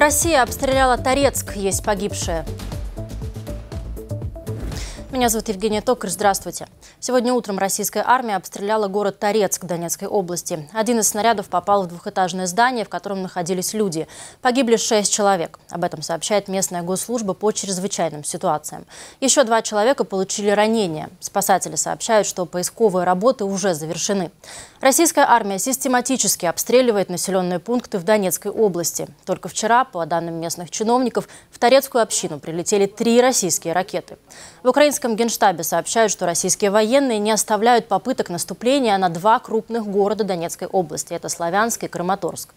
Россия обстреляла Торецк, есть погибшие. Меня зовут Евгения Токарь. Здравствуйте. Сегодня утром российская армия обстреляла город Торецк Донецкой области. Один из снарядов попал в двухэтажное здание, в котором находились люди. Погибли шесть человек. Об этом сообщает местная госслужба по чрезвычайным ситуациям. Еще два человека получили ранения. Спасатели сообщают, что поисковые работы уже завершены. Российская армия систематически обстреливает населенные пункты в Донецкой области. Только вчера, по данным местных чиновников, в Торецкую общину прилетели три российские ракеты. В украинском Европейском генштабе сообщают, что российские военные не оставляют попыток наступления на два крупных города Донецкой области – это Славянск и Краматорск.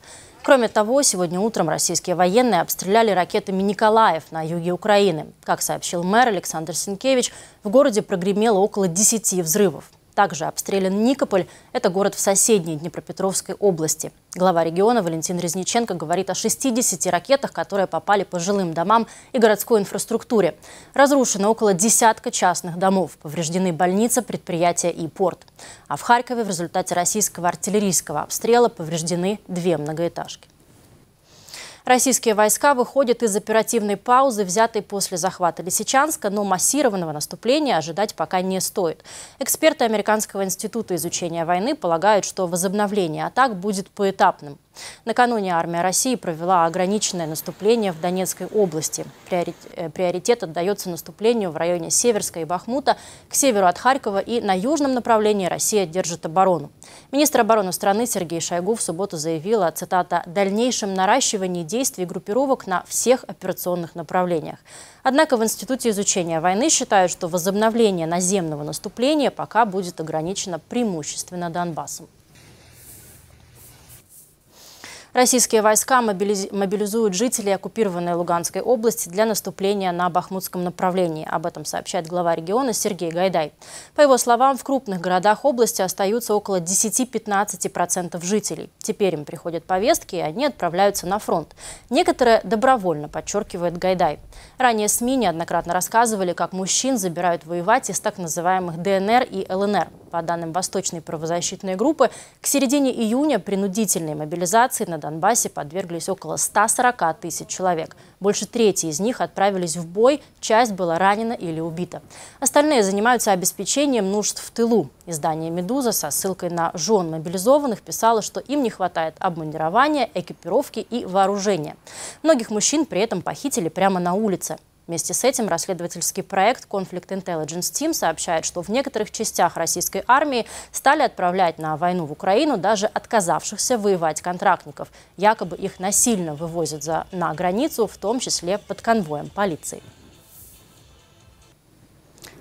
Кроме того, сегодня утром российские военные обстреляли ракетами «Николаев» на юге Украины. Как сообщил мэр Александр Сенкевич, в городе прогремело около 10 взрывов. Также обстрелян Никополь. Это город в соседней Днепропетровской области. Глава региона Валентин Резниченко говорит о 60 ракетах, которые попали по жилым домам и городской инфраструктуре. Разрушено около десятка частных домов. Повреждены больница, предприятия и порт. А в Харькове в результате российского артиллерийского обстрела повреждены две многоэтажки. Российские войска выходят из оперативной паузы, взятой после захвата Лисичанска, но массированного наступления ожидать пока не стоит. Эксперты Американского института изучения войны полагают, что возобновление атак будет поэтапным. Накануне армия России провела ограниченное наступление в Донецкой области. Э, приоритет отдается наступлению в районе Северска и Бахмута, к северу от Харькова и на южном направлении Россия держит оборону. Министр обороны страны Сергей Шойгу в субботу заявил о, цитата, «дальнейшем наращивании действий группировок на всех операционных направлениях». Однако в Институте изучения войны считают, что возобновление наземного наступления пока будет ограничено преимущественно Донбассом. Российские войска мобилизуют жителей оккупированной Луганской области для наступления на Бахмутском направлении. Об этом сообщает глава региона Сергей Гайдай. По его словам, в крупных городах области остаются около 10-15% жителей. Теперь им приходят повестки, и они отправляются на фронт. Некоторые добровольно, подчеркивает Гайдай. Ранее СМИ неоднократно рассказывали, как мужчин забирают воевать из так называемых ДНР и ЛНР. По данным Восточной правозащитной группы, к середине июня принудительной мобилизации на Донбассе подверглись около 140 тысяч человек. Больше трети из них отправились в бой, часть была ранена или убита. Остальные занимаются обеспечением нужд в тылу. Издание «Медуза» со ссылкой на жен мобилизованных писало, что им не хватает обмундирования, экипировки и вооружения. Многих мужчин при этом похитили прямо на улице. Вместе с этим расследовательский проект Conflict Intelligence Team сообщает, что в некоторых частях российской армии стали отправлять на войну в Украину даже отказавшихся воевать контрактников. Якобы их насильно вывозят за, на границу, в том числе под конвоем полиции.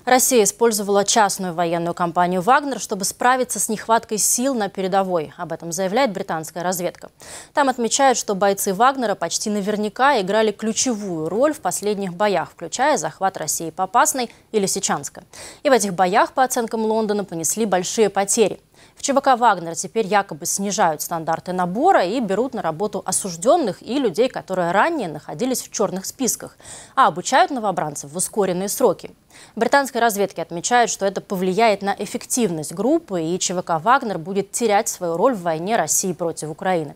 Россия использовала частную военную компанию «Вагнер», чтобы справиться с нехваткой сил на передовой. Об этом заявляет британская разведка. Там отмечают, что бойцы «Вагнера» почти наверняка играли ключевую роль в последних боях, включая захват России Попасной или Сечанска. И в этих боях, по оценкам Лондона, понесли большие потери – в ЧВК «Вагнер» теперь якобы снижают стандарты набора и берут на работу осужденных и людей, которые ранее находились в черных списках, а обучают новобранцев в ускоренные сроки. Британской разведки отмечают, что это повлияет на эффективность группы, и ЧВК «Вагнер» будет терять свою роль в войне России против Украины.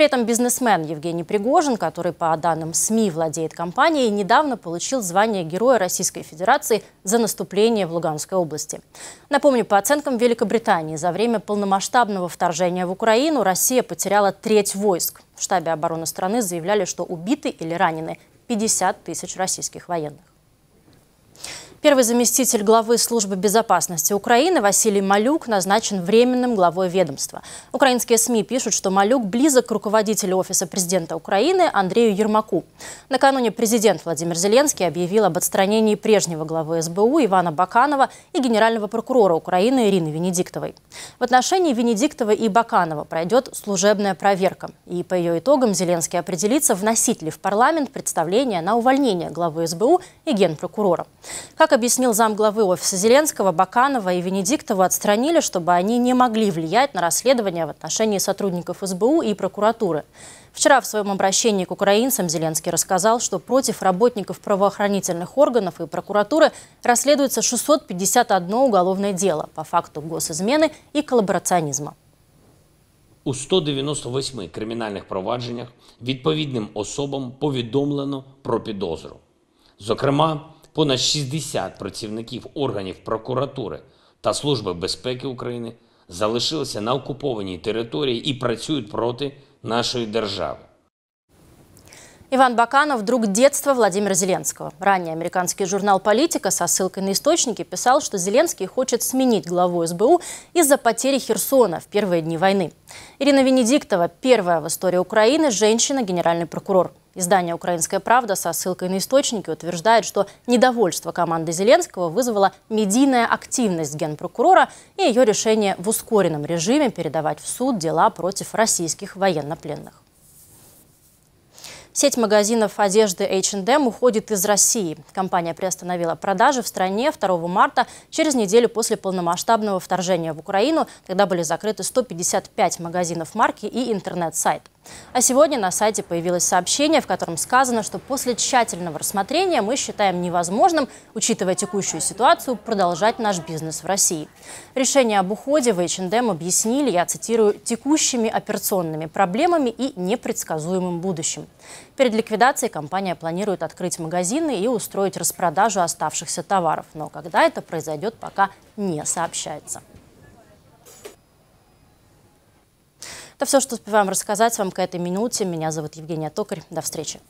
При этом бизнесмен Евгений Пригожин, который по данным СМИ владеет компанией, недавно получил звание Героя Российской Федерации за наступление в Луганской области. Напомню, по оценкам Великобритании, за время полномасштабного вторжения в Украину Россия потеряла треть войск. В штабе обороны страны заявляли, что убиты или ранены 50 тысяч российских военных. Первый заместитель главы службы безопасности Украины Василий Малюк назначен временным главой ведомства. Украинские СМИ пишут, что Малюк близок к руководителю Офиса президента Украины Андрею Ермаку. Накануне президент Владимир Зеленский объявил об отстранении прежнего главы СБУ Ивана Баканова и генерального прокурора Украины Ирины Венедиктовой. В отношении Венедиктова и Баканова пройдет служебная проверка. И по ее итогам Зеленский определится, вносить ли в парламент представление на увольнение главы СБУ и генпрокурора. Как как объяснил замглавы офиса Зеленского, Баканова и Венедиктова отстранили, чтобы они не могли влиять на расследование в отношении сотрудников СБУ и прокуратуры. Вчера в своем обращении к украинцам Зеленский рассказал, что против работников правоохранительных органов и прокуратуры расследуется 651 уголовное дело по факту госизмены и коллаборационизма. У 198 кримінальних провадженнях відповідним особам повідомлено про підозру. Зокрема, понад 60 працівників органів прокуратури та Служби безпеки України залишилися на окупованій території і працюють проти нашої держави. Иван Баканов – друг детства Владимира Зеленского. Ранее американский журнал «Политика» со ссылкой на источники писал, что Зеленский хочет сменить главу СБУ из-за потери Херсона в первые дни войны. Ирина Венедиктова – первая в истории Украины женщина-генеральный прокурор. Издание «Украинская правда» со ссылкой на источники утверждает, что недовольство команды Зеленского вызвала медийная активность генпрокурора и ее решение в ускоренном режиме передавать в суд дела против российских военнопленных. Сеть магазинов одежды H&M уходит из России. Компания приостановила продажи в стране 2 марта, через неделю после полномасштабного вторжения в Украину. Тогда были закрыты 155 магазинов марки и интернет-сайт. А сегодня на сайте появилось сообщение, в котором сказано, что после тщательного рассмотрения мы считаем невозможным, учитывая текущую ситуацию, продолжать наш бизнес в России. Решение об уходе в H&M объяснили, я цитирую, текущими операционными проблемами и непредсказуемым будущим. Перед ликвидацией компания планирует открыть магазины и устроить распродажу оставшихся товаров. Но когда это произойдет, пока не сообщается. Это все, что успеваем рассказать вам к этой минуте. Меня зовут Евгения Токарь. До встречи.